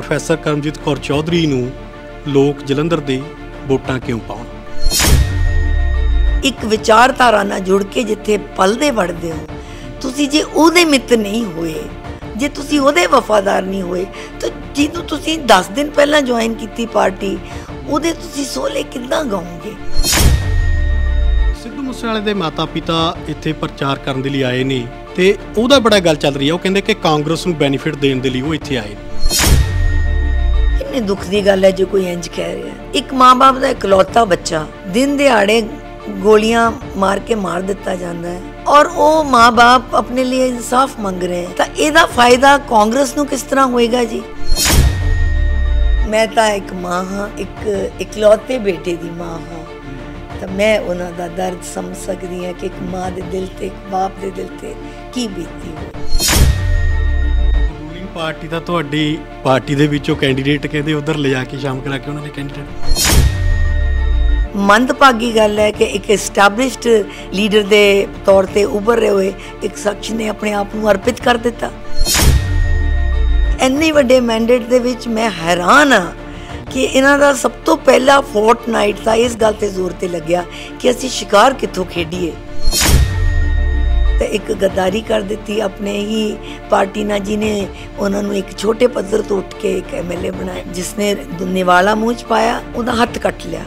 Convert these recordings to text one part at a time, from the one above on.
professor Karamjit Kaur Chaudhary ਨੂੰ ਲੋਕ ਜਲੰਧਰ ਦੇ ਵੋਟਾਂ ਕਿਉਂ ਪਾਉਣ ਇੱਕ ਵਿਚਾਰਧਾਰਾ ਨਾਲ ਜੁੜ ਕੇ ਜਿੱਥੇ ਪਲਦੇ ਵੜਦੇ ਹੋ ਤੁਸੀਂ ਜੇ ਉਹਦੇ ਮਿੱਤ ਨਹੀਂ ਹੋਏ ਜੇ ਤੁਸੀਂ ਉਹਦੇ ਵਫਾਦਾਰ ਨਹੀਂ ਹੋਏ ਤਾਂ ਜਿਹਨੂੰ ਤੁਸੀਂ 10 ਦਿਨ ਪਹਿਲਾਂ ਜੁਆਇਨ ਕੀਤੀ ਪਾਰਟੀ ਉਹਦੇ ਤੁਸੀਂ ਸੋਲੇ ਕਿੱਦਾਂ ਗਾਉਂਗੇ ਸਿੱਧੂ ਮੂਸੇਵਾਲੇ ਦੇ ਮਾਤਾ-ਪਿਤਾ ਇੱਥੇ ਪ੍ਰਚਾਰ ਕਰਨ ਦੇ ਲਈ ਆਏ ਨੇ ਤੇ ਉਹਦਾ ਬੜਾ ਗੱਲ ਚੱਲ ਰਹੀ ਆ ਉਹ ਕਹਿੰਦੇ ਕਿ ਕਾਂਗਰਸ ਨੂੰ ਬੈਨੀਫਿਟ ਦੇਣ ਦੇ ਲਈ ਉਹ ਇੱਥੇ ਆਏ ਨੇ ਨਹੀਂ ਦੁੱਖ ਦੀ ਗੱਲ ਹੈ ਜੇ ਕੋਈ ਇੰਜ ਕਹਿ ਰਿਹਾ ਇੱਕ ਮਾਂ-ਬਾਪ ਦਾ ਇਕਲੌਤਾ ਬੱਚਾ ਦਿਨ ਦਿਹਾੜੇ ਗੋਲੀਆਂ ਮਾਰ ਕੇ ਮਾਰ ਦਿੱਤਾ ਜਾਂਦਾ ਹੈ ਔਰ ਉਹ ਮਾਂ-ਬਾਪ ਆਪਣੇ ਲਈ ਇਨਸਾਫ ਮੰਗ ਰਹੇ ਤਾਂ ਇਹਦਾ ਫਾਇਦਾ ਕਾਂਗਰਸ ਨੂੰ ਕਿਸ ਤਰ੍ਹਾਂ ਹੋਏਗਾ ਜੀ ਮੈਂ ਤਾਂ ਇੱਕ ਮਾਂ ਹਾਂ ਇੱਕ ਇਕਲੌਤੇ ਬੇਟੇ ਦੀ ਮਾਂ ਹਾਂ ਤਾਂ ਮੈਂ ਉਹਨਾਂ ਦਾ ਦਰਦ ਸਮਝ ਸਕਦੀ ਹਾਂ ਕਿ ਇੱਕ ਮਾਂ ਦੇ ਦਿਲ ਤੇ ਇੱਕ ਬਾਪ ਦੇ ਦਿਲ ਤੇ ਕੀ ਬੀਤੀ ਹੋਵੇ ਪਾਰਟੀ ਦਾ ਤੁਹਾਡੀ ਪਾਰਟੀ ਦੇ ਵਿੱਚੋਂ ਕੈਂਡੀਡੇਟ ਕਹਿੰਦੇ ਉਧਰ ਲਿਜਾ ਕੇ ਸ਼ਾਮ ਕਰਾ ਕੇ ਉਹਨਾਂ ਨੇ ਕੈਂਡੀਡੇਟ ਮੰਦਭਾਗੀ ਗੱਲ ਹੈ ਕਿ ਇੱਕ ਐਸਟੈਬਲਿਸ਼ਡ ਲੀਡਰ ਦੇ ਤੌਰ ਤੇ ਉੱਭਰ ਰਹੇ ਹੋਏ ਇੱਕ ਸ਼ਖਸ ਨੇ ਆਪਣੇ ਆਪ ਨੂੰ ਅਰਪਿਤ ਕਰ ਦਿੱਤਾ ਇੰਨੇ ਵੱਡੇ ਮੈਂਡੇਟ ਦੇ ਵਿੱਚ ਮੈਂ ਹੈਰਾਨ ਆ ਕਿ ਇਹਨਾਂ ਦਾ ਸਭ ਤੋਂ ਪਹਿਲਾ ਫੋਰਟਨਾਈਟ ਦਾ ਇਸ ਗੱਲ ਤੇ ਜ਼ੋਰ ਤੇ ਲੱਗਿਆ ਕਿ ਅਸੀਂ ਸ਼ਿਕਾਰ ਕਿੱਥੋਂ ਖੇਡੀਏ ਤੇ ਇੱਕ ਗਦਾਰੀ ਕਰ ਦਿੱਤੀ ਆਪਣੇ ਹੀ ਪਾਰਟੀ ਨਾਲ ਜਿਨੇ ਉਹਨਾਂ ਨੂੰ ਇੱਕ ਛੋਟੇ ਪੱਧਰ ਤੋਂ ਉੱਠ ਕੇ ਇੱਕ ਐਮਐਲਏ ਬਣਾਇਆ ਜਿਸ ਨੇ ਦੁਨੇਵਾਲਾ ਮੂੰਹ ਚ ਪਾਇਆ ਉਹਦਾ ਹੱਥ ਕੱਟ ਲਿਆ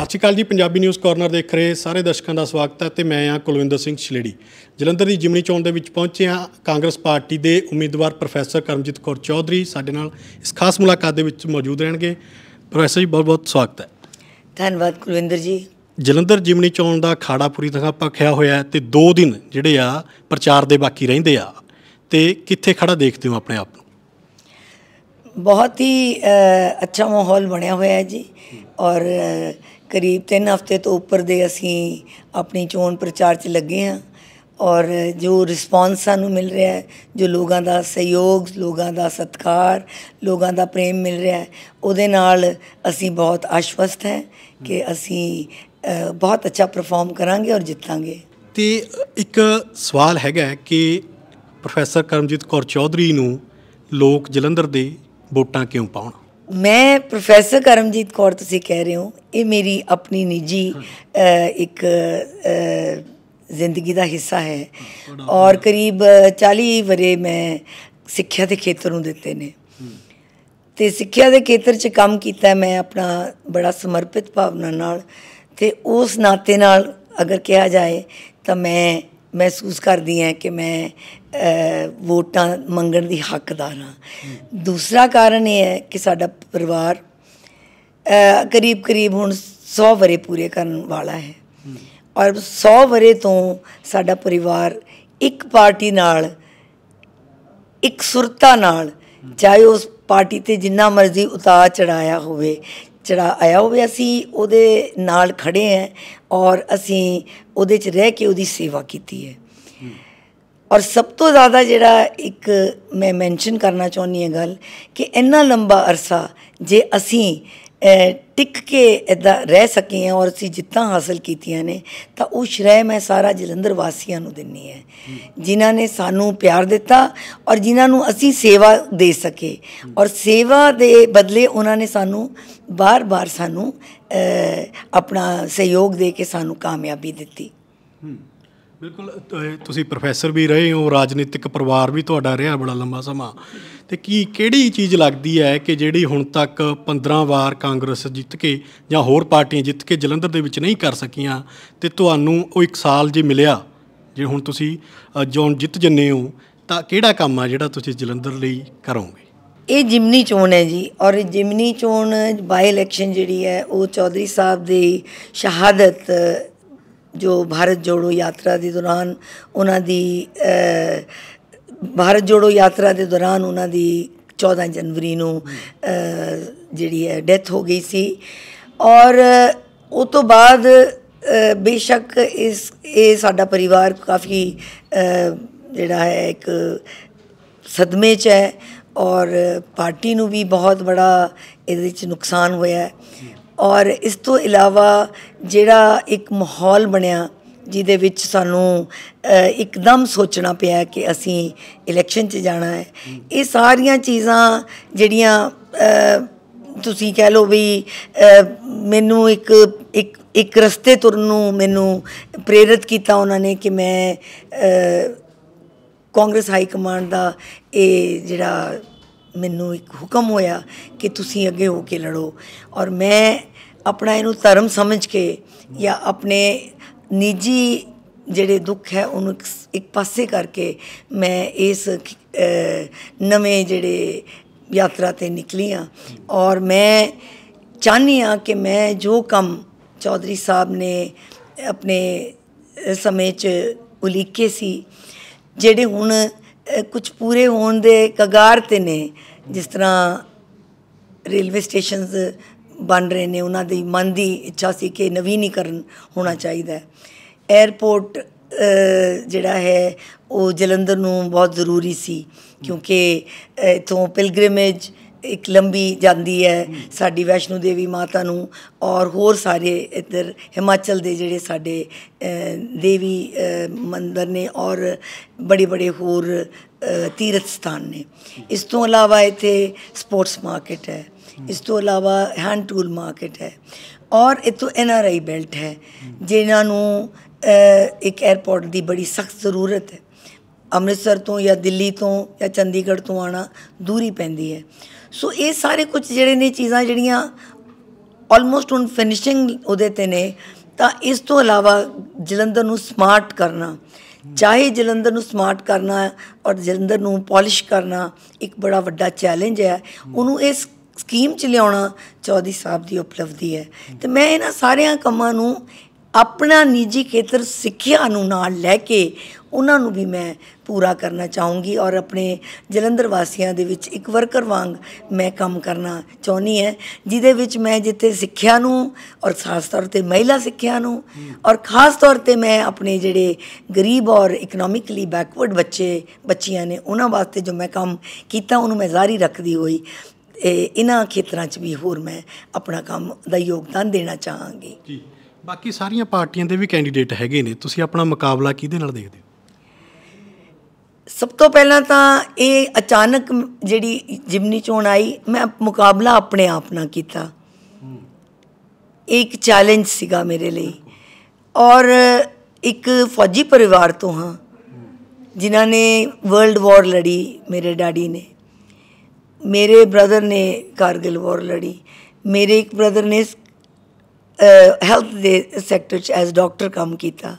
ਸਤਿ ਜੀ ਪੰਜਾਬੀ ਨਿਊਜ਼ ਕਾਰਨਰ ਦੇਖ ਰਹੇ ਸਾਰੇ ਦਰਸ਼ਕਾਂ ਦਾ ਸਵਾਗਤ ਹੈ ਤੇ ਮੈਂ ਆ ਕੁਲਵਿੰਦਰ ਸਿੰਘ ਛਲੇੜੀ ਜਲੰਧਰ ਦੀ ਜਿਮਨੀ ਚੋਣ ਦੇ ਵਿੱਚ ਪਹੁੰਚੇ ਆ ਕਾਂਗਰਸ ਪਾਰਟੀ ਦੇ ਉਮੀਦਵਾਰ ਪ੍ਰੋਫੈਸਰ ਕਰਮਜੀਤ ਕੌਰ ਚੌਧਰੀ ਸਾਡੇ ਨਾਲ ਇਸ ਖਾਸ ਮੁਲਾਕਾਤ ਦੇ ਵਿੱਚ ਮੌਜੂਦ ਰਹਿਣਗੇ ਪ੍ਰੋਫੈਸਰ ਜੀ ਬਹੁਤ ਬਹੁਤ ਸਵਾਗਤ ਹੈ ਧੰਨਵਾਦ ਕੁਲਵਿੰਦਰ ਜੀ ਜਲੰਧਰ ਜਿਮਨੀ ਚੋਣ ਦਾ ਖਾੜਾ ਪੂਰੀ ਤਰ੍ਹਾਂ ਪੱਖਿਆ ਹੋਇਆ ਹੈ ਤੇ 2 ਦਿਨ ਜਿਹੜੇ ਆ ਪ੍ਰਚਾਰ ਦੇ ਬਾਕੀ ਰਹਿੰਦੇ ਆ ਤੇ ਕਿੱਥੇ ਖੜਾ ਦੇਖਦੇ ਹੋ ਆਪਣੇ ਆਪ ਨੂੰ ਬਹੁਤ ਹੀ ਅੱਛਾ ਮਾਹੌਲ ਬਣਿਆ ਹੋਇਆ ਹੈ ਜੀ ਔਰ ਕਰੀਬ 3 ਹਫ਼ਤੇ ਤੋਂ ਉੱਪਰ ਦੇ ਅਸੀਂ ਆਪਣੀ ਚੋਣ ਪ੍ਰਚਾਰ 'ਚ ਲੱਗੇ ਆ ਔਰ ਜੋ ਰਿਸਪੌਂਸ ਸਾਨੂੰ ਮਿਲ ਰਿਹਾ ਹੈ ਜੋ ਲੋਕਾਂ ਦਾ ਸਹਿਯੋਗ ਲੋਕਾਂ ਦਾ ਸਤਿਕਾਰ ਲੋਕਾਂ ਦਾ ਪ੍ਰੇਮ ਮਿਲ ਰਿਹਾ ਹੈ ਉਹਦੇ ਨਾਲ ਅਸੀਂ ਬਹੁਤ ਆਸ਼ਵਸਤ ਹੈ ਕਿ ਅਸੀਂ ਬਹੁਤ ਅੱਛਾ ਪਰਫਾਰਮ ਕਰਾਂਗੇ ਔਰ ਜਿੱਤਾਂਗੇ ਤੇ ਇੱਕ ਸਵਾਲ ਹੈਗਾ ਕਿ ਪ੍ਰੋਫੈਸਰ ਕਰਮਜੀਤ ਕੌਰ ਚੌਧਰੀ ਨੂੰ ਲੋਕ ਜਲੰਧਰ ਦੇ ਵੋਟਾਂ ਕਿਉਂ ਪਾਉਣ ਮੈਂ ਪ੍ਰੋਫੈਸਰ ਕਰਮਜੀਤ ਕੌਰ ਤੁਸੀਂ ਕਹਿ ਰਹੇ ਹੋ ਇਹ ਮੇਰੀ ਆਪਣੀ ਨਿੱਜੀ ਇੱਕ ਜ਼ਿੰਦਗੀ ਦਾ ਹਿੱਸਾ ਹੈ ਔਰ ਕਰੀਬ 40 ਵਰੇ ਮੈਂ ਸਿੱਖਿਆ ਦੇ ਖੇਤਰ ਨੂੰ ਦਿੱਤੇ ਨੇ ਤੇ ਸਿੱਖਿਆ ਦੇ ਖੇਤਰ 'ਚ ਕੰਮ ਕੀਤਾ ਮੈਂ ਆਪਣਾ ਬੜਾ ਸਮਰਪਿਤ ਭਾਵਨਾ ਨਾਲ ਤੇ ਉਸ ਨਾਤੇ ਨਾਲ ਅਗਰ ਕਿਹਾ ਜਾਏ ਤਾਂ ਮੈਂ ਮਹਿਸੂਸ ਕਰਦੀ ਹਾਂ ਕਿ ਮੈਂ ਵੋਟਾਂ ਮੰਗਣ ਦੀ ਹੱਕਦਾਰ ਹਾਂ ਦੂਸਰਾ ਕਾਰਨ ਇਹ ਹੈ ਕਿ ਸਾਡਾ ਪਰਿਵਾਰ ਕਰੀਬ ਕਰੀਬ ਹੁਣ 100 ਵਰੇ ਪੂਰੇ ਕਰਨ ਵਾਲਾ ਹੈ ਔਰ 100 ਵਰੇ ਤੋਂ ਸਾਡਾ ਪਰਿਵਾਰ ਇੱਕ ਪਾਰਟੀ ਨਾਲ ਇੱਕ ਸੁਰਤਾ ਨਾਲ ਚਾਹੇ ਉਸ ਪਾਰਟੀ ਤੇ ਜਿੰਨਾ ਮਰਜ਼ੀ ਉਤਾਰ ਚੜਾਇਆ ਹੋਵੇ ਜਿਹੜਾ ਆਇਆ ਹੋਵੇ ਅਸੀਂ ਉਹਦੇ ਨਾਲ ਖੜੇ ਆਂ ਔਰ ਅਸੀਂ ਉਹਦੇ 'ਚ ਰਹਿ ਕੇ ਉਹਦੀ ਸੇਵਾ ਕੀਤੀ ਹੈ ਔਰ ਸਭ ਤੋਂ ਜ਼ਿਆਦਾ ਜਿਹੜਾ ਇੱਕ ਮੈਂ ਮੈਂਸ਼ਨ ਕਰਨਾ ਚਾਹੁੰਦੀ ਹਾਂ ਗੱਲ ਕਿ ਇੰਨਾ ਲੰਬਾ ਅਰਸਾ ਜੇ ਅਸੀਂ ਟਿਕ ਕੇ ਇਦਾਂ ਰਹਿ ਸਕੇ ਆ ਔਰ ਅਸੀਂ ਜਿੱਤਾਂ ਹਾਸਲ ਕੀਤੀਆਂ ਨੇ ਤਾਂ ਉਹ ਸ਼੍ਰੈ ਮੈਂ ਸਾਰਾ ਜਲੰਧਰ ਵਾਸੀਆਂ ਨੂੰ ਦਿੰਨੀ ਹੈ ਜਿਨ੍ਹਾਂ ਨੇ ਸਾਨੂੰ ਪਿਆਰ ਦਿੱਤਾ ਔਰ ਜਿਨ੍ਹਾਂ ਨੂੰ ਅਸੀਂ ਸੇਵਾ ਦੇ ਸਕੇ ਔਰ ਸੇਵਾ ਦੇ ਬਦਲੇ ਉਹਨਾਂ ਨੇ ਸਾਨੂੰ ਬਾਰ-ਬਾਰ ਸਾਨੂੰ ਆਪਣਾ ਸਹਿਯੋਗ ਦੇ ਕੇ ਸਾਨੂੰ ਕਾਮਯਾਬੀ ਦਿੱਤੀ ਬਿਲਕੁਲ ਤੁਸੀਂ ਪ੍ਰੋਫੈਸਰ ਵੀ ਰਹੇ ਹੋ ਰਾਜਨੀਤਿਕ ਪਰਿਵਾਰ ਵੀ ਤੁਹਾਡਾ ਰਿਹਾ ਬੜਾ ਲੰਮਾ ਸਮਾਂ ਤੇ ਕੀ ਕਿਹੜੀ ਚੀਜ਼ ਲੱਗਦੀ ਹੈ ਕਿ ਜਿਹੜੀ ਹੁਣ ਤੱਕ 15 ਵਾਰ ਕਾਂਗਰਸ ਜਿੱਤ ਕੇ ਜਾਂ ਹੋਰ ਪਾਰਟੀਆਂ ਜਿੱਤ ਕੇ ਜਲੰਧਰ ਦੇ ਵਿੱਚ ਨਹੀਂ ਕਰ ਸਕੀਆਂ ਤੇ ਤੁਹਾਨੂੰ ਉਹ ਇੱਕ ਸਾਲ ਜੇ ਮਿਲਿਆ ਜੇ ਹੁਣ ਤੁਸੀਂ ਜੋਨ ਜਿੱਤ ਜੰਨੇ ਹੋ ਤਾਂ ਕਿਹੜਾ ਕੰਮ ਆ ਜਿਹੜਾ ਤੁਸੀਂ ਜਲੰਧਰ ਲਈ ਕਰੋਗੇ ਇਹ ਜਿਮਨੀ ਚੋਣ ਹੈ ਜੀ ਔਰ ਜਿਮਨੀ ਚੋਣ ਬਾਈ ਇਲੈਕਸ਼ਨ ਜਿਹੜੀ ਹੈ ਉਹ ਚੌਧਰੀ ਸਾਹਿਬ ਦੀ ਸ਼ਹਾਦਤ ਜੋ ਭਾਰਤ ਜੋੜੋ ਯਾਤਰਾ ਦੇ ਦੌਰਾਨ ਉਹਨਾਂ ਦੀ ਭਾਰਤ ਜੋੜੋ ਯਾਤਰਾ ਦੇ ਦੌਰਾਨ ਉਹਨਾਂ ਦੀ 14 ਜਨਵਰੀ ਨੂੰ ਜਿਹੜੀ ਹੈ ਡੈਥ ਹੋ ਗਈ ਸੀ ਔਰ ਉਸ ਤੋਂ ਬਾਅਦ ਬੇਸ਼ੱਕ ਇਸ ਇਹ ਸਾਡਾ ਪਰਿਵਾਰ ਕਾਫੀ ਜਿਹੜਾ ਹੈ ਇੱਕ ਸਦਮੇ 'ਚ ਹੈ ਔਰ ਪਾਰਟੀ ਨੂੰ ਵੀ ਬਹੁਤ ਬੜਾ ਇਹਦੇ ਵਿੱਚ ਨੁਕਸਾਨ ਹੋਇਆ ਔਰ ਇਸ ਤੋਂ ਇਲਾਵਾ ਜਿਹੜਾ ਇੱਕ ਮਾਹੌਲ ਬਣਿਆ ਜਿਹਦੇ ਵਿੱਚ ਸਾਨੂੰ ਇੱਕਦਮ ਸੋਚਣਾ ਪਿਆ ਕਿ ਅਸੀਂ ਇਲੈਕਸ਼ਨ 'ਚ ਜਾਣਾ ਹੈ ਇਹ ਸਾਰੀਆਂ ਚੀਜ਼ਾਂ ਜਿਹੜੀਆਂ ਤੁਸੀਂ ਕਹਿ ਲਓ ਵੀ ਮੈਨੂੰ ਇੱਕ ਇੱਕ ਇੱਕ ਰਸਤੇ ਤੁਰਨ ਨੂੰ ਮੈਨੂੰ ਪ੍ਰੇਰਿਤ ਕੀਤਾ ਉਹਨਾਂ ਨੇ ਕਿ ਮੈਂ ਕਾਂਗਰਸ ਹਾਈ ਕਮਾਂਡ ਦਾ ਇਹ ਜਿਹੜਾ ਮੈਨੂੰ ਇੱਕ ਹੁਕਮ ਹੋਇਆ ਕਿ ਤੁਸੀਂ ਅੱਗੇ ਹੋ ਕੇ ਲੜੋ ਔਰ ਮੈਂ ਆਪਣਾ ਇਹਨੂੰ ਧਰਮ ਸਮਝ ਕੇ ਜਾਂ ਆਪਣੇ ਨਿੱਜੀ ਜਿਹੜੇ ਦੁੱਖ ਹੈ ਉਹਨੂੰ ਇੱਕ ਪਾਸੇ ਕਰਕੇ ਮੈਂ ਇਸ ਨਵੇਂ ਜਿਹੜੇ ਯਾਤਰਾ ਤੇ ਨਿਕਲੀ ਆ ਔਰ ਮੈਂ ਚਾਹਨੀ ਆ ਕਿ ਮੈਂ ਜੋ ਕੰਮ ਚੌਧਰੀ ਸਾਹਿਬ ਨੇ ਆਪਣੇ ਸਮੇਂ 'ਚ ਉਲੀਕੇ ਸੀ ਜਿਹੜੇ ਹੁਣ ਕੁਝ ਪੂਰੇ ਹੋਣ ਦੇ ਕਗਾਰ ਤੇ ਨੇ ਜਿਸ ਤਰ੍ਹਾਂ ਰੇਲਵੇ ਸਟੇਸ਼ਨਸ ਬਣ ਰਹੇ ਨੇ ਉਹਨਾਂ ਦੀ ਮਨ ਦੀ ਇੱਛਾ ਸੀ ਕਿ ਨਵੀਨੀਕਰਨ ਹੋਣਾ ਚਾਹੀਦਾ ਹੈ 에어ਪੋਰਟ ਜਿਹੜਾ ਹੈ ਉਹ ਜਲੰਧਰ ਨੂੰ ਬਹੁਤ ਜ਼ਰੂਰੀ ਸੀ ਕਿਉਂਕਿ ਇਥੋਂ ਪਿਲਗ੍ਰਿਮੇਜ ਇੱਕ ਲੰਬੀ ਜਾਂਦੀ ਹੈ ਸਾਡੀ ਵੈਸ਼ਨੂ ਦੇਵੀ ਮਾਤਾ ਨੂੰ ਔਰ ਹੋਰ ਸਾਰੇ ਇੱਧਰ ਹਿਮਾਚਲ ਦੇ ਜਿਹੜੇ ਸਾਡੇ ਦੇਵੀ ਮੰਦਰ ਨੇ ਔਰ ਬੜੇ ਬੜੇ ਹੋਰ ਤੀਰਥ ਸਥਾਨ ਨੇ ਇਸ ਤੋਂ ਇਲਾਵਾ ਇੱਥੇ ਸਪੋਰਟਸ ਮਾਰਕੀਟ ਹੈ ਇਸ ਤੋਂ ਇਲਾਵਾ ਹੈਂਡ ਟੂਲ ਮਾਰਕੀਟ ਹੈ ਔਰ ਇਤੋਂ ਐਨ ਆਰ ਆਈ ਬੈਲਟ ਹੈ ਜਿਨ੍ਹਾਂ ਨੂੰ ਇੱਕ 에ਅਰਪੋਰਟ ਦੀ ਬੜੀ ਸਖਤ ਜ਼ਰੂਰਤ ਹੈ ਅੰਮ੍ਰਿਤਸਰ ਤੋਂ ਜਾਂ ਦਿੱਲੀ ਤੋਂ ਜਾਂ ਚੰਡੀਗੜ੍ਹ ਤੋਂ ਆਣਾ ਦੂਰੀ ਪੈਂਦੀ ਹੈ ਸੋ ਇਹ ਸਾਰੇ ਕੁਝ ਜਿਹੜੇ ਨੇ ਚੀਜ਼ਾਂ ਜਿਹੜੀਆਂ ਆਲਮੋਸਟ ਹੁਣ ਫਿਨਿਸ਼ਿੰਗ ਉਹਦੇ ਤੇ ਨੇ ਤਾਂ ਇਸ ਤੋਂ ਇਲਾਵਾ ਜਲੰਧਰ ਨੂੰ ਸਮਾਰਟ ਕਰਨਾ ਚਾਹੇ ਜਲੰਧਰ ਨੂੰ ਸਮਾਰਟ ਕਰਨਾ ਔਰ ਜਲੰਧਰ ਨੂੰ ਪਾਲਿਸ਼ ਕਰਨਾ ਇੱਕ ਬੜਾ ਵੱਡਾ ਚੈਲੰਜ ਹੈ ਉਹਨੂੰ ਇਸ ਸਕੀਮ ਚ ਲਿਆਉਣਾ ਚੌਧਰੀ ਸਾਹਿਬ ਦੀ ਉਪਲਬਧੀ ਹੈ ਤੇ ਮੈਂ ਇਹਨਾਂ ਸਾਰਿਆਂ ਕੰਮਾਂ ਨੂੰ ਆਪਣਾ ਨਿੱਜੀ ਖੇਤਰ ਸਿੱਖਿਆ ਨੂੰ ਨਾਲ ਲੈ ਕੇ ਉਹਨਾਂ ਨੂੰ ਵੀ ਮੈਂ ਪੂਰਾ ਕਰਨਾ ਚਾਹੂੰਗੀ ਔਰ ਆਪਣੇ ਜਲੰਧਰ ਵਾਸੀਆਂ ਦੇ ਵਿੱਚ ਇੱਕ ਵਰਕਰ ਵਾਂਗ ਮੈਂ ਕੰਮ ਕਰਨਾ ਚਾਹੁੰਦੀ ਹੈ ਜਿਦੇ ਵਿੱਚ ਮੈਂ ਜਿੱਥੇ ਸਿੱਖਿਆ ਨੂੰ ਔਰ ਖਾਸ ਤੌਰ ਤੇ ਮਹਿਲਾ ਸਿੱਖਿਆ ਨੂੰ ਔਰ ਖਾਸ ਤੌਰ ਤੇ ਮੈਂ ਆਪਣੇ ਜਿਹੜੇ ਗਰੀਬ ਔਰ ਇਕਨੋਮਿਕਲੀ ਬੈਕਵਰਡ ਬੱਚੇ ਬੱਚੀਆਂ ਨੇ ਉਹਨਾਂ ਵਾਸਤੇ ਜੋ ਮੈਂ ਕੰਮ ਕੀਤਾ ਉਹਨੂੰ ਮੈਂ ਜਾਰੀ ਰੱਖਦੀ ਹੋਈ ਇਹਨਾਂ ਖੇਤਰਾਂ 'ਚ ਵੀ ਹੋਰ ਮੈਂ ਆਪਣਾ ਕੰਮ ਦਾ ਯੋਗਦਾਨ ਦੇਣਾ ਚਾਹਾਂਗੀ ਜੀ ਬਾਕੀ ਸਾਰੀਆਂ ਪਾਰਟੀਆਂ ਦੇ ਵੀ ਕੈਂਡੀਡੇਟ ਹੈਗੇ ਨੇ ਤੁਸੀਂ ਆਪਣਾ ਮੁਕਾਬਲਾ ਕਿਹਦੇ ਨਾਲ ਦੇਖਦੇ ਹੋ ਸਭ ਤੋਂ ਪਹਿਲਾਂ ਤਾਂ ਇਹ ਅਚਾਨਕ ਜਿਹੜੀ ਜਿਮਨੀ ਚੋਣ ਆਈ ਮੈਂ ਮੁਕਾਬਲਾ ਆਪਣੇ ਆਪ ਨਾਲ ਕੀਤਾ ਇੱਕ ਚੈਲੰਜ ਸੀਗਾ ਮੇਰੇ ਲਈ ਔਰ ਇੱਕ ਫੌਜੀ ਪਰਿਵਾਰ ਤੋਂ ਹਾਂ ਜਿਨ੍ਹਾਂ ਨੇ ਵਰਲਡ ਵਾਰ ਲੜੀ ਮੇਰੇ ਡੈਡੀ ਨੇ ਮੇਰੇ ਬ੍ਰਦਰ ਨੇ ਕਾਰਗਿਲ ਵਾਰ ਲੜੀ ਮੇਰੇ ਇੱਕ ਬ੍ਰਦਰ ਨੇ ਹੈਲਥ ਦੇ ਸੈਕਟਰ 'ਚ ਐਜ਼ ਡਾਕਟਰ ਕੰਮ ਕੀਤਾ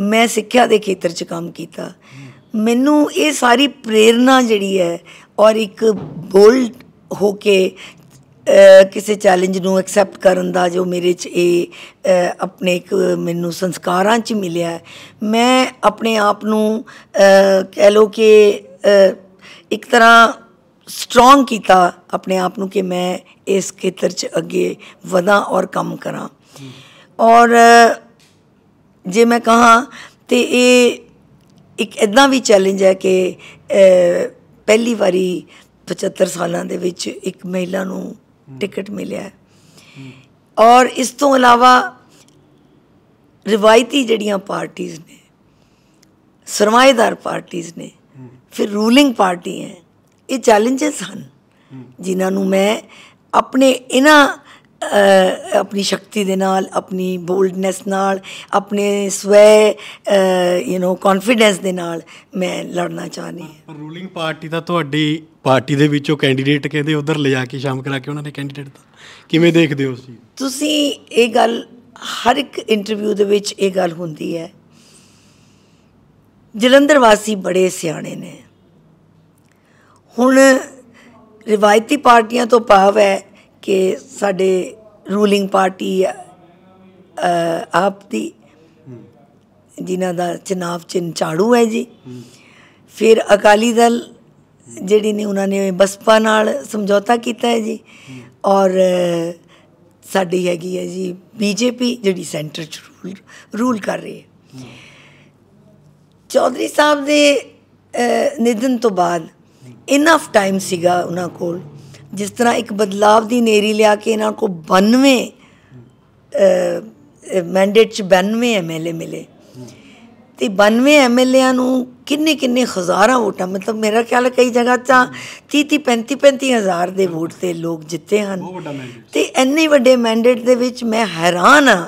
ਮੈਂ ਸਿੱਖਿਆ ਦੇ ਖੇਤਰ 'ਚ ਕੰਮ ਕੀਤਾ ਮੈਨੂੰ ਇਹ ਸਾਰੀ ਪ੍ਰੇਰਣਾ ਜਿਹੜੀ ਹੈ ਔਰ ਇੱਕ ਬੋਲਡ ਹੋ ਕੇ ਕਿਸੇ ਚੈਲੰਜ ਨੂੰ ਐਕਸੈਪਟ ਕਰਨ ਦਾ ਜੋ ਮੇਰੇ 'ਚ ਇਹ ਆਪਣੇ ਇੱਕ ਮੈਨੂੰ ਸੰਸਕਾਰਾਂ 'ਚ ਮਿਲਿਆ ਮੈਂ ਆਪਣੇ ਆਪ ਨੂੰ ਕਹਿ ਲੋ ਕਿ ਇੱਕ ਤਰ੍ਹਾਂ ਸਟਰੋਂਗ ਕੀਤਾ ਆਪਣੇ ਆਪ ਨੂੰ ਕਿ ਮੈਂ ਇਸ ਖੇਤਰ 'ਚ ਅੱਗੇ ਵਧਾਂ ਔਰ ਕੰਮ ਕਰਾਂ ਔਰ ਜੇ ਮੈਂ ਕਹਾ ਤੇ ਇਹ ਇੱਕ ਇਦਾਂ ਵੀ ਚੈਲੰਜ ਹੈ ਕਿ ਪਹਿਲੀ ਵਾਰੀ 75 ਸਾਲਾਂ ਦੇ ਵਿੱਚ ਇੱਕ ਮਹਿਲਾ ਨੂੰ ਟਿਕਟ ਮਿਲਿਆ ਔਰ ਇਸ ਤੋਂ ਇਲਾਵਾ ਰਿਵਾਇਤੀ ਜਿਹੜੀਆਂ ਪਾਰਟੀਆਂ ਨੇ ਸਰਮਾਇਦਾਰ ਪਾਰਟੀਆਂ ਨੇ ਫਿਰ ਰੂਲਿੰਗ ਪਾਰਟੀ ਹੈ ਇਹ ਚੈਲੰਜਸ ਹਨ ਜਿਨ੍ਹਾਂ ਨੂੰ ਮੈਂ ਆਪਣੇ ਇਹਨਾਂ ਆਪਣੀ ਸ਼ਕਤੀ ਦੇ ਨਾਲ ਆਪਣੀ ਬੋਲਡਨੈਸ ਨਾਲ ਆਪਣੇ ਸਵੈ ਯੂ نو ਕੌਨਫੀਡੈਂਸ ਦੇ ਨਾਲ ਮੈਂ ਲੜਨਾ ਚਾਹਨੀ ਹਾਂ ਰੂਲਿੰਗ ਪਾਰਟੀ ਦਾ ਤੁਹਾਡੀ ਪਾਰਟੀ ਦੇ ਵਿੱਚੋਂ ਕੈਂਡੀਡੇਟ ਕਹਿੰਦੇ ਉਧਰ ਲਿਜਾ ਕੇ ਸ਼ਾਮ ਕਰਾ ਕੇ ਉਹਨਾਂ ਨੇ ਕੈਂਡੀਡੇਟ ਤਾਂ ਕਿਵੇਂ ਦੇਖਦੇ ਹੋ ਤੁਸੀਂ ਤੁਸੀਂ ਇਹ ਗੱਲ ਹਰ ਇੱਕ ਇੰਟਰਵਿਊ ਦੇ ਵਿੱਚ ਇਹ ਗੱਲ ਹੁੰਦੀ ਹੈ ਜਲੰਧਰ ਵਾਸੀ ਬੜੇ ਸਿਆਣੇ ਨੇ ਹੁਣ ਰਿਵਾਇਤੀ ਪਾਰਟੀਆਂ ਤੋਂ ਪਾਵ ਹੈ ਕਿ ਸਾਡੇ ਰੂਲਿੰਗ ਪਾਰਟੀ ਆਪ ਦੀ ਜਿਨ੍ਹਾਂ ਦਾ ਚਨਾਵ ਚਿੰਨ ਝਾੜੂ ਹੈ ਜੀ ਫਿਰ ਅਕਾਲੀ ਦਲ ਜਿਹੜੀ ਨੇ ਉਹਨਾਂ ਨੇ ਬਸਪਾ ਨਾਲ ਸਮਝੌਤਾ ਕੀਤਾ ਹੈ ਜੀ ਔਰ ਸਾਡੀ ਹੈਗੀ ਹੈ ਜੀ ਬੀਜੇਪੀ ਜਿਹੜੀ ਸੈਂਟਰ ਚ ਰੂਲ ਕਰ ਰਹੀ ਹੈ ਚੌਧਰੀ ਸਾਹਿਬ ਦੇ ਨਿਧਨ ਤੋਂ ਬਾਅਦ ਇਨਫ ਟਾਈਮ ਸੀਗਾ ਉਹਨਾਂ ਕੋਲ ਜਿਸ ਤਰ੍ਹਾਂ ਇੱਕ ਬਦਲਾਵ ਦੀ ਨੇਰੀ ਲਿਆ ਕੇ ਇਹਨਾਂ ਕੋ 92 ਮੈਂਡੇਟ ਚ 92 ਐਮਐਲਏ ਮਿਲੇ ਤੇ 92 ਐਮਐਲਏਆਂ ਨੂੰ ਕਿੰਨੇ ਕਿੰਨੇ ਹਜ਼ਾਰਾਂ ਵੋਟਾਂ ਮਤਲਬ ਮੇਰਾ ਖਿਆਲ ਹੈ ਕਈ ਜਗ੍ਹਾ ਤਾਂ 30 30 35 35 ਹਜ਼ਾਰ ਦੇ ਵੋਟ ਤੇ ਲੋਕ ਜਿੱਤੇ ਹਨ ਤੇ ਇੰਨੇ ਵੱਡੇ ਮੈਂਡੇਟ ਦੇ ਵਿੱਚ ਮੈਂ ਹੈਰਾਨ ਆ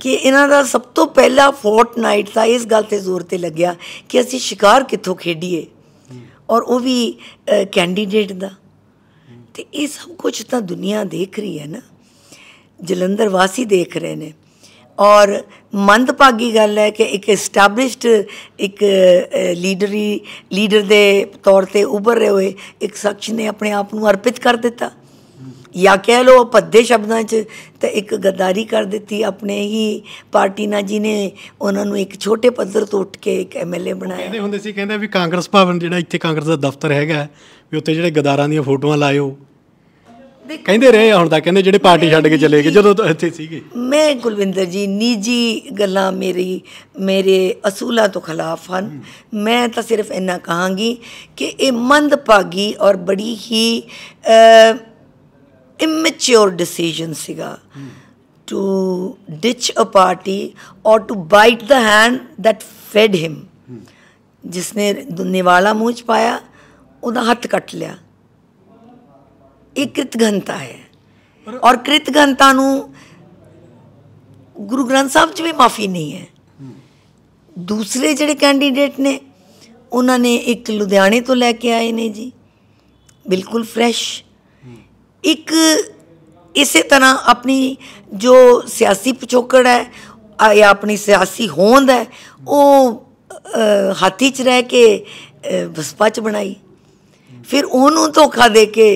ਕਿ ਇਹਨਾਂ ਦਾ ਸਭ ਤੋਂ ਪਹਿਲਾ ਫੋਰਟਨਾਈਟ ਦਾ ਇਸ ਗੱਲ ਤੇ ਜ਼ੋਰ ਤੇ ਲੱਗਿਆ ਕਿ ਅਸੀਂ ਸ਼ਿਕਾਰ ਕਿੱਥੋਂ ਖੇਡੀਏ ਔਰ ਉਹ ਵੀ ਕੈਂਡੀਡੇਟ ਦਾ ਤੇ ਇਹ ਸਭ ਕੁਝ ਤਾਂ ਦੁਨੀਆ ਦੇਖ ਰਹੀ ਹੈ ਨਾ ਜਲੰਧਰ ਵਾਸੀ ਦੇਖ ਰਹੇ ਨੇ ਔਰ ਮੰਦਭਾਗੀ ਗੱਲ ਹੈ ਕਿ ਇੱਕ ਐਸਟੈਬਲਿਸ਼ਡ ਇੱਕ ਲੀਡਰੀ ਲੀਡਰ ਦੇ ਤੌਰ ਤੇ ਉੱਭਰ ਰਹੇ ਹੋਏ ਇੱਕ ਸ਼ਖਸ ਨੇ ਆਪਣੇ ਆਪ ਨੂੰ ਅਰਪਿਤ ਕਰ ਦਿੱਤਾ ਜਾਂ ਕਹਿ ਲੋ ਭੱਦੇ ਸ਼ਬਦਾਂ 'ਚ ਤਾਂ ਇੱਕ ਗੱਦਾਰੀ ਕਰ ਦਿੱਤੀ ਆਪਣੇ ਹੀ ਪਾਰਟੀ ਨਾਲ ਨੇ ਉਹਨਾਂ ਨੂੰ ਇੱਕ ਛੋਟੇ ਪੱਧਰ ਤੋਂ ਉੱਠ ਕੇ ਇੱਕ ਐਮਐਲਏ ਬਣਾਇਆ ਕਹਿੰਦੇ ਹੁੰਦੇ ਸੀ ਕਹਿੰਦੇ ਵੀ ਕਾਂਗਰਸ ਭਵਨ ਜਿਹੜਾ ਇੱਥੇ ਕਾਂਗਰਸ ਦਾ ਦਫ਼ਤਰ ਹੈਗਾ ਵੀ ਉੱਤੇ ਜਿਹੜੇ ਗਦਾਰਾਂ ਦੀਆਂ ਫੋਟੋਆਂ ਲਾਇਓ ਕਹਿੰਦੇ ਰਹੇ ਹੁਣ ਤਾਂ ਕਹਿੰਦੇ ਜਿਹੜੇ ਪਾਰਟੀ ਛੱਡ ਕੇ ਚਲੇ ਗਏ ਜਦੋਂ ਇੱਥੇ ਸੀਗੇ ਮੈਂ ਗੁਲਵਿੰਦਰ ਜੀ ਨਿੱਜੀ ਗੱਲਾਂ ਮੇਰੀ ਮੇਰੇ ਅਸੂਲਾਂ ਤੋਂ ਖਿਲਾਫ ਹਨ ਮੈਂ ਤਾਂ ਸਿਰਫ ਇੰਨਾ ਕਹਾਂਗੀ ਕਿ ਇਹ ਮੰਦਭਾਗੀ ਔਰ ਬੜੀ ਹੀ ਇਮੈਚੁਰ ਡਿਸੀਜਨ ਸੀਗਾ to ditch a party or to bite the hand that fed him ਜਿਸਨੇ ਨਿਵਾਲਾ ਮੂੰਹ ਚ ਪਾਇਆ ਉਹਦਾ ਹੱਥ ਕੱਟ ਲਿਆ ਇਹ ਕ੍ਰਿਤਗੰਤਾ ਹੈ ਔਰ ਕ੍ਰਿਤਗੰਤਾ ਨੂੰ ਗੁਰੂ ਗ੍ਰੰਥ ਸਾਹਿਬ 'ਚ ਵੀ ਮਾਫੀ ਨਹੀਂ ਹੈ ਦੂਸਰੇ ਜਿਹੜੇ ਕੈਂਡੀਡੇਟ ਨੇ ਉਹਨਾਂ ਨੇ ਇੱਕ ਲੁਧਿਆਣੇ ਤੋਂ ਲੈ ਕੇ ਆਏ ਨੇ ਜੀ ਬਿਲਕੁਲ ਫਰੈਸ਼ ਇੱਕ ਇਸੇ ਤਰ੍ਹਾਂ ਆਪਣੀ ਜੋ ਸਿਆਸੀ ਪਿਛੋਕੜ ਹੈ ਜਾਂ ਆਪਣੀ ਸਿਆਸੀ ਹੋਂਦ ਹੈ ਉਹ ਹਾਥੀ 'ਚ ਰਹਿ ਕੇ ਬਸਪਾ 'ਚ ਬਣਾਈ ਫਿਰ ਉਹਨੂੰ ਧੋਖਾ ਦੇ ਕੇ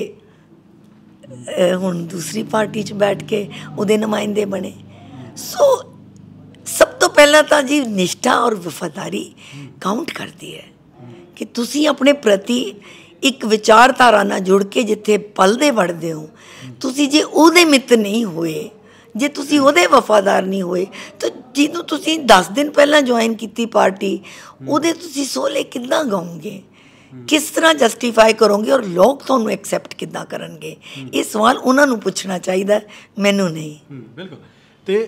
ਹੁਣ ਦੂਸਰੀ ਪਾਰਟੀ 'ਚ ਬੈਠ ਕੇ ਉਹਦੇ ਨੁਮਾਇੰਦੇ ਬਣੇ ਸੋ ਸਭ ਤੋਂ ਪਹਿਲਾਂ ਤਾਂ ਜੀ ਨਿਸ਼ਠਾ ਔਰ ਵਫਾਦਾਰੀ ਕਾਊਂਟ ਕਰਦੀ ਹੈ ਕਿ ਤੁਸੀਂ ਆਪਣੇ ਪ੍ਰਤੀ ਇੱਕ ਵਿਚਾਰਧਾਰਾ ਨਾਲ ਜੁੜ ਕੇ ਜਿੱਥੇ ਪਲਦੇ ਵੜਦੇ ਹੋ ਤੁਸੀਂ ਜੇ ਉਹਦੇ ਮਿੱਤ ਨਹੀਂ ਹੋਏ ਜੇ ਤੁਸੀਂ ਉਹਦੇ ਵਫਾਦਾਰ ਨਹੀਂ ਹੋਏ ਤਾਂ ਜਿਹਨੂੰ ਤੁਸੀਂ 10 ਦਿਨ ਪਹਿਲਾਂ ਜੁਆਇਨ ਕੀਤੀ ਪਾਰਟੀ ਉਹਦੇ ਤੁਸੀਂ ਸੋਲੇ ਕਿੱਦਾਂ ਗਾਉਂਗੇ ਕਿਸ ਤਰ੍ਹਾਂ ਜਸਟੀਫਾਈ ਕਰੋਗੇ ਔਰ ਲੋਕ ਤੁਹਾਨੂੰ ਐਕਸੈਪਟ ਕਿੱਦਾਂ ਕਰਨਗੇ ਇਹ ਸਵਾਲ ਉਹਨਾਂ ਨੂੰ ਪੁੱਛਣਾ ਚਾਹੀਦਾ ਮੈਨੂੰ ਨਹੀਂ ਬਿਲਕੁਲ ਤੇ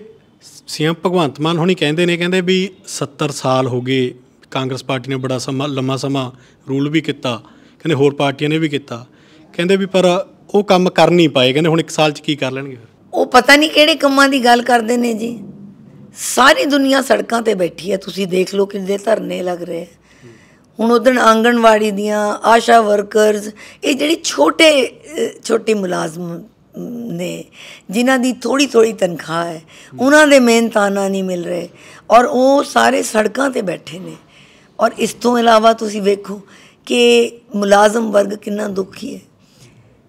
ਸੀਐਮ ਭਗਵੰਤ ਮਾਨ ਹੁਣੀ ਕਹਿੰਦੇ ਨੇ ਕਹਿੰਦੇ ਵੀ 70 ਸਾਲ ਹੋ ਗਏ ਕਾਂਗਰਸ ਪਾਰਟੀ ਨੇ ਬੜਾ ਸਮਾਂ ਲੰਮਾ ਸਮਾਂ ਰੂਲ ਵੀ ਕੀਤਾ ਕਹਿੰਦੇ ਹੋਰ ਪਾਰਟੀਆਂ ਨੇ ਵੀ ਕੀਤਾ ਕਹਿੰਦੇ ਵੀ ਪਰ ਉਹ ਕੰਮ ਕਰ ਨਹੀਂ ਪਾਏ ਕਹਿੰਦੇ ਹੁਣ 1 ਸਾਲ 'ਚ ਕੀ ਕਰ ਲੈਣਗੇ ਉਹ ਪਤਾ ਨਹੀਂ ਕਿਹੜੇ ਕੰਮਾਂ ਦੀ ਗੱਲ ਕਰਦੇ ਨੇ ਜੀ ਸਾਰੀ ਦੁਨੀਆ ਸੜਕਾਂ ਤੇ ਬੈਠੀ ਹੈ ਤੁਸੀਂ ਦੇਖ ਲਓ ਕਿੰਨੇ ਧਰਨੇ ਲੱਗ ਰਹੇ ਹੁਣ ਉਦੋਂ ਆਂਗਣਵਾੜੀ ਦੀਆਂ ਆਸ਼ਾ ਵਰਕਰਸ ਇਹ ਜਿਹੜੀ ਛੋਟੇ ਛੋਟੀ ਮੁਲਾਜ਼ਮ ਨੇ ਜਿਨ੍ਹਾਂ ਦੀ ਥੋੜੀ ਥੋੜੀ ਤਨਖਾਹ ਹੈ ਉਹਨਾਂ ਦੇ ਮਿਹਨਤਾਨਾ ਨਹੀਂ ਮਿਲ ਰਹੇ ਔਰ ਉਹ ਸਾਰੇ ਸੜਕਾਂ ਤੇ ਬੈਠੇ ਨੇ ਔਰ ਇਸ ਤੋਂ ਇਲਾਵਾ ਤੁਸੀਂ ਵੇਖੋ ਕਿ ਮੁਲਾਜ਼ਮ ਵਰਗ ਕਿੰਨਾ ਦੁਖੀ ਹੈ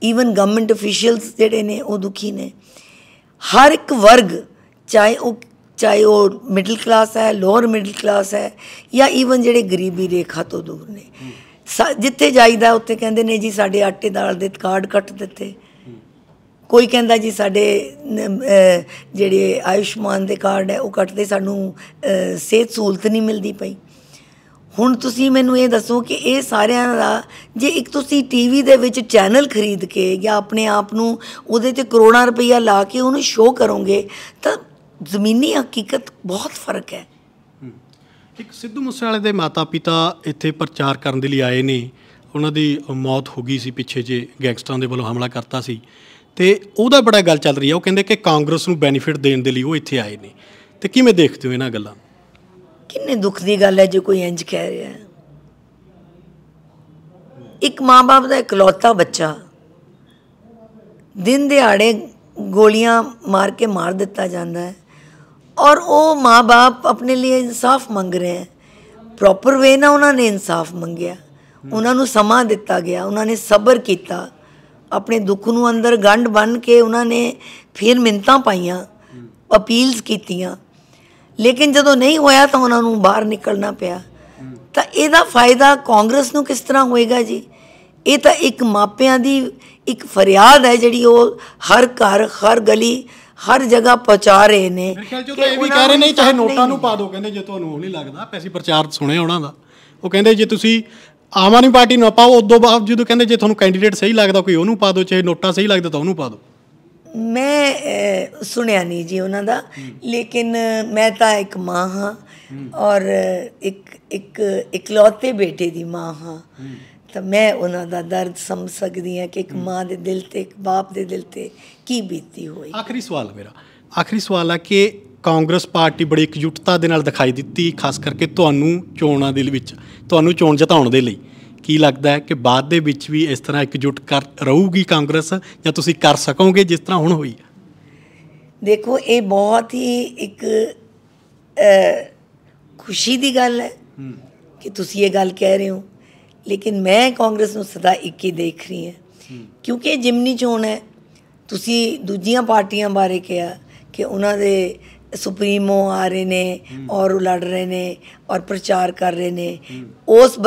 ਈਵਨ ਗਵਰਨਮੈਂਟ ਅਫੀਸ਼ੀਅਲਸ ਜਿਹੜੇ ਨੇ ਉਹ ਦੁਖੀ ਨੇ ਹਰ ਇੱਕ ਵਰਗ ਚਾਹੇ ਉਹ ਚਾਹੇ ਉਹ ਮਿਡਲ ਕਲਾਸ ਹੈ ਲੋਅਰ ਮਿਡਲ ਕਲਾਸ ਹੈ ਜਾਂ ਈਵਨ ਜਿਹੜੇ ਗਰੀਬੀ ਰੇਖਾ ਤੋਂ ਦੂਰ ਨੇ ਜਿੱਥੇ ਜਾਈਦਾ ਉੱਥੇ ਕਹਿੰਦੇ ਨੇ ਜੀ ਸਾਡੇ ਆਟੇ ਦਾਲ ਦੇ ਕਾਰਡ ਕੱਟ ਦਿੱਤੇ ਕੋਈ ਕਹਿੰਦਾ ਜੀ ਸਾਡੇ ਜਿਹੜੇ ਆਯੁਸ਼ਮਾਨ ਦੇ ਕਾਰਡ ਹੈ ਉਹ ਕੱਟਦੇ ਸਾਨੂੰ ਸਿਹਤ ਸਹੂਲਤ ਨਹੀਂ ਮਿਲਦੀ ਪਈ ਹੁਣ ਤੁਸੀਂ ਮੈਨੂੰ ਇਹ ਦੱਸੋ ਕਿ ਇਹ ਸਾਰਿਆਂ ਦਾ ਜੇ ਇੱਕ ਤੁਸੀਂ ਟੀਵੀ ਦੇ ਵਿੱਚ ਚੈਨਲ ਖਰੀਦ ਕੇ ਜਾਂ ਆਪਣੇ ਆਪ ਨੂੰ ਉਹਦੇ ਤੇ ਕਰੋੜਾਂ ਰੁਪਈਆ ਲਾ ਕੇ ਉਹਨੂੰ ਸ਼ੋਅ ਕਰੋਗੇ ਤਾਂ ਜ਼ਮੀਨੀ ਹਕੀਕਤ ਬਹੁਤ ਫਰਕ ਹੈ ਇੱਕ ਸਿੱਧੂ ਮੂਸੇਵਾਲੇ ਦੇ ਮਾਤਾ-ਪਿਤਾ ਇੱਥੇ ਪ੍ਰਚਾਰ ਕਰਨ ਦੇ ਲਈ ਆਏ ਨੇ ਉਹਨਾਂ ਦੀ ਮੌਤ ਹੋ ਗਈ ਸੀ ਪਿੱਛੇ ਜੇ ਗੈਂਗਸਟਰਾਂ ਦੇ ਵੱਲੋਂ ਹਮਲਾ ਕਰਤਾ ਸੀ ਤੇ ਉਹਦਾ ਬੜਾ ਗੱਲ ਚੱਲ ਰਹੀ ਹੈ ਉਹ ਕਹਿੰਦੇ ਕਿ ਕਾਂਗਰਸ ਨੂੰ ਬੈਨੀਫਿਟ ਦੇਣ ਦੇ ਲਈ ਉਹ ਇੱਥੇ ਆਏ ਨੇ ਤੇ ਕਿਵੇਂ ਦੇਖਦੇ ਹੋ ਇਹਨਾਂ ਗੱਲਾਂ ਕਿੰਨੇ ਦੁੱਖ ਦੀ ਗੱਲ ਹੈ ਜੇ ਕੋਈ ਇੰਜ ਕਹਿ ਰਿਹਾ ਹੈ ਇੱਕ ਮਾਂ-ਬਾਪ ਦਾ ਇਕਲੌਤਾ ਬੱਚਾ ਦਿਨ ਦਿਹਾੜੇ ਗੋਲੀਆਂ ਮਾਰ ਕੇ ਮਾਰ ਦਿੱਤਾ ਜਾਂਦਾ ਹੈ ਔਰ ਉਹ ਮਾਂ-ਬਾਪ ਆਪਣੇ ਲਈ ਇਨਸਾਫ ਮੰਗ ਰਹੇ ਹੈ ਪ੍ਰੋਪਰ ਵੇ ਨਾਲ ਉਹਨਾਂ ਨੇ ਇਨਸਾਫ ਮੰਗਿਆ ਉਹਨਾਂ ਨੂੰ ਸਮਾਂ ਦਿੱਤਾ ਗਿਆ ਉਹਨਾਂ ਨੇ ਸਬਰ ਕੀਤਾ ਆਪਣੇ ਦੁੱਖ ਨੂੰ ਅੰਦਰ ਗੰਢ ਬੰਨ ਕੇ ਉਹਨਾਂ ਨੇ ਫਿਰ ਮਿੰਤਾਂ ਪਾਈਆਂ ਅਪੀਲਸ ਕੀਤੀਆਂ ਲੇਕਿਨ ਜਦੋਂ ਨਹੀਂ ਹੋਇਆ ਤਾਂ ਉਹਨਾਂ ਨੂੰ ਬਾਹਰ ਨਿਕਲਣਾ ਪਿਆ ਤਾਂ ਇਹਦਾ ਫਾਇਦਾ ਕਾਂਗਰਸ ਨੂੰ ਕਿਸ ਤਰ੍ਹਾਂ ਹੋਏਗਾ ਜੀ ਇਹ ਤਾਂ ਇੱਕ ਮਾਪਿਆਂ ਦੀ ਇੱਕ ਫਰਿਆਦ ਹੈ ਜਿਹੜੀ ਉਹ ਹਰ ਘਰ ਹਰ ਗਲੀ ਹਰ ਜਗ੍ਹਾ ਪਹੁੰਚਾ ਰਹੇ ਨੇ ਕਿ ਇਹ ਵੀ ਕਹਿ ਰਹੇ ਨਹੀਂ ਚਾਹੇ ਨੋਟਾਂ ਨੂੰ ਪਾ ਦੋ ਕਹਿੰਦੇ ਜੇ ਤੁਹਾਨੂੰ ਉਹ ਨਹੀਂ ਲੱਗਦਾ ਪੈਸੀ ਪ੍ਰਚਾਰ ਸੁਣੇ ਉਹਨਾਂ ਦਾ ਉਹ ਕਹਿੰਦੇ ਜੇ ਤੁਸੀਂ ਆਮ ਆਦਮੀ ਪਾਰਟੀ ਨੂੰ ਪਾਓ ਉਦੋਂ ਬਾਅਦ ਜਦੋਂ ਕਹਿੰਦੇ ਜੇ ਤੁਹਾਨੂੰ ਕੈਂਡੀਡੇਟ ਸਹੀ ਲੱਗਦਾ ਕੋਈ ਉਹਨੂੰ ਪਾ ਦੋ ਚਾਹੇ ਨੋਟਾਂ ਸਹੀ ਲੱਗਦਾ ਤਾਂ ਉਹਨੂੰ ਪਾ ਦੋ ਮੈਂ ਸੁਣਿਆ ਨਹੀਂ ਜੀ ਉਹਨਾਂ ਦਾ ਲੇਕਿਨ ਮੈਂ ਤਾਂ ਇੱਕ ਮਾਂ ਹਾਂ ਔਰ ਇੱਕ ਇੱਕ ਇਕਲੌਤੇ ਬੇਟੇ ਦੀ ਮਾਂ ਹਾਂ ਤਾਂ ਮੈਂ ਉਹਨਾਂ ਦਾ ਦਰਦ ਸਮਝ ਸਕਦੀ ਹਾਂ ਕਿ ਇੱਕ ਮਾਂ ਦੇ ਦਿਲ ਤੇ ਇੱਕ ਬਾਪ ਦੇ ਦਿਲ ਤੇ ਕੀ ਬੀਤੀ ਹੋਈ ਆਖਰੀ ਸਵਾਲ ਮੇਰਾ ਆਖਰੀ ਸਵਾਲ ਆ ਕਿ ਕਾਂਗਰਸ ਪਾਰਟੀ ਬੜੀ ਇਕਜੁੱਟਤਾ ਦੇ ਨਾਲ ਦਿਖਾਈ ਦਿੱਤੀ ਖਾਸ ਕਰਕੇ ਤੁਹਾਨੂੰ ਚੋਣਾਂ ਦੇ ਵਿੱਚ ਤੁਹਾਨੂੰ ਚੋਣ ਜਿਤਾਉਣ ਦੇ ਲਈ ਕੀ ਲੱਗਦਾ ਹੈ ਕਿ ਬਾਅਦ ਦੇ ਵਿੱਚ ਵੀ ਇਸ ਤਰ੍ਹਾਂ ਇਕਜੁੱਟ ਕਰ ਰਹੂਗੀ ਕਾਂਗਰਸ ਜਾਂ ਤੁਸੀਂ ਕਰ ਸਕੋਗੇ ਜਿਸ ਤਰ੍ਹਾਂ ਹੁਣ ਹੋਈ ਦੇਖੋ ਇਹ ਬਹੁਤ ਹੀ ਇੱਕ ਖੁਸ਼ੀ ਦੀ ਗੱਲ ਹੈ ਕਿ ਤੁਸੀਂ ਇਹ ਗੱਲ ਕਹਿ ਰਹੇ ਹੋ ਲੇਕਿਨ ਮੈਂ ਕਾਂਗਰਸ ਨੂੰ ਸਦਾ ਇੱਕ ਹੀ ਦੇਖ ਰਹੀ ਹਾਂ ਕਿਉਂਕਿ ਜਿਮਨੀ ਚੋਣ ਹੈ ਤੁਸੀਂ ਦੂਜੀਆਂ ਪਾਰਟੀਆਂ ਬਾਰੇ ਕਿਹਾ ਕਿ ਉਹਨਾਂ ਦੇ ਸੁਪਰੀਮੋ ਆ ਰਹੇ ਨੇ ਔਰ ਲੜ ਰਹੇ ਨੇ ਔਰ ਪ੍ਰਚਾਰ ਕਰ ਰਹੇ ਨੇ ਉਸ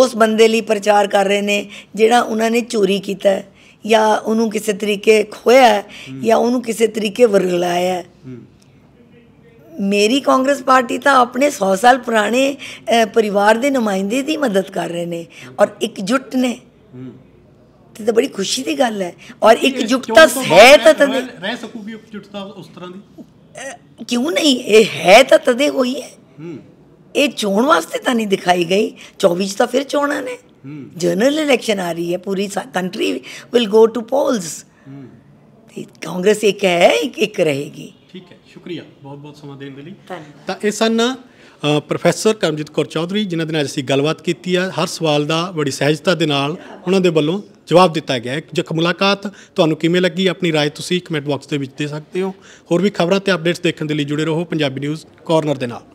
ਉਸ ਬੰਦੇ ਲਈ ਪ੍ਰਚਾਰ ਕਰ ਰਹੇ ਨੇ ਜਿਹੜਾ ਉਹਨਾਂ ਨੇ ਚੋਰੀ ਕੀਤਾ ਜਾਂ ਉਹਨੂੰ ਕਿਸੇ ਤਰੀਕੇ ਖੋਇਆ ਜਾਂ ਉਹਨੂੰ ਕਿਸੇ ਤਰੀਕੇ ਵਰਗਲਾਇਆ ਮੇਰੀ ਕਾਂਗਰਸ ਪਾਰਟੀ ਤਾਂ ਆਪਣੇ 100 ਸਾਲ ਪੁਰਾਣੇ ਪਰਿਵਾਰ ਦੇ ਨੁਮਾਇੰਦੇ ਦੀ ਮਦਦ ਕਰ ਰਹੇ ਨੇ ਔਰ ਇਕਜੁੱਟ ਨੇ ਤੇ ਤਾਂ ਬੜੀ ਖੁਸ਼ੀ ਦੀ ਗੱਲ ਹੈ ਔਰ ਇਕਜੁੱਟਤਾ ਹੈ ਤਾਂ ਰਹਿ ਸਕੂਗੀ ਇਕਜੁੱਟਤਾ ਉਸ ਤਰ੍ਹਾਂ ਦੀ ਕਿਉਂ ਨਹੀਂ ਇਹ ਹੈ ਤਾਂ ਤਦੇ ਹੋਈ ਹੈ ਇਹ ਚੋਣ ਵਾਸਤੇ ਤਾਂ ਨਹੀਂ ਦਿਖਾਈ ਗਈ 24 ਤਾਂ ਫਿਰ ਚੋਣਾਂ ਨੇ ਜਨਰਲ ਇਲੈਕਸ਼ਨ ਆ ਰਹੀ ਹੈ ਪੂਰੀ country will go to polls ਤੇ ਕਾਂਗਰਸ ਇੱਕ ਹੈ ਇੱਕ ਇੱਕ ਰਹੇਗੀ ਠੀਕ ਹੈ ਸ਼ੁਕਰੀਆ ਬਹੁਤ ਬਹੁਤ ਸਮਾਂ ਦੇਣ ਦੇ ਲਈ ਤਾਂ ਇਹ ਸਨ ਪ੍ਰੋਫੈਸਰ ਕਰਮਜੀਤ ਕੌਰ ਚੌਧਰੀ ਜਿਨ੍ਹਾਂ ਦੇ ਨਾਲ ਅਸੀਂ ਗੱਲਬਾਤ ਕੀਤੀ ਆ ਹਰ ਸਵਾਲ ਦਾ ਬੜੀ ਸਹਿਜਤਾ ਦੇ ਨਾਲ ਉਹਨਾਂ ਦੇ ਵੱਲੋਂ ਜਵਾਬ ਦਿੱਤਾ ਗਿਆ ਹੈ ਜੇ ਮੁਲਾਕਾਤ ਤੁਹਾਨੂੰ ਕਿਵੇਂ ਲੱਗੀ ਆਪਣੀ رائے ਤੁਸੀਂ ਕਮੈਂਟ ਬਾਕਸ ਦੇ ਵਿੱਚ ਦੇ ਸਕਦੇ ਹੋ ਹੋਰ ਵੀ ਖਬਰਾਂ ਤੇ ਅਪਡੇਟਸ ਦੇਖਣ ਦੇ ਲਈ ਜੁੜੇ ਰਹੋ ਪੰਜਾਬੀ ਨਿਊਜ਼ ਕਾਰਨਰ ਦੇ ਨਾਲ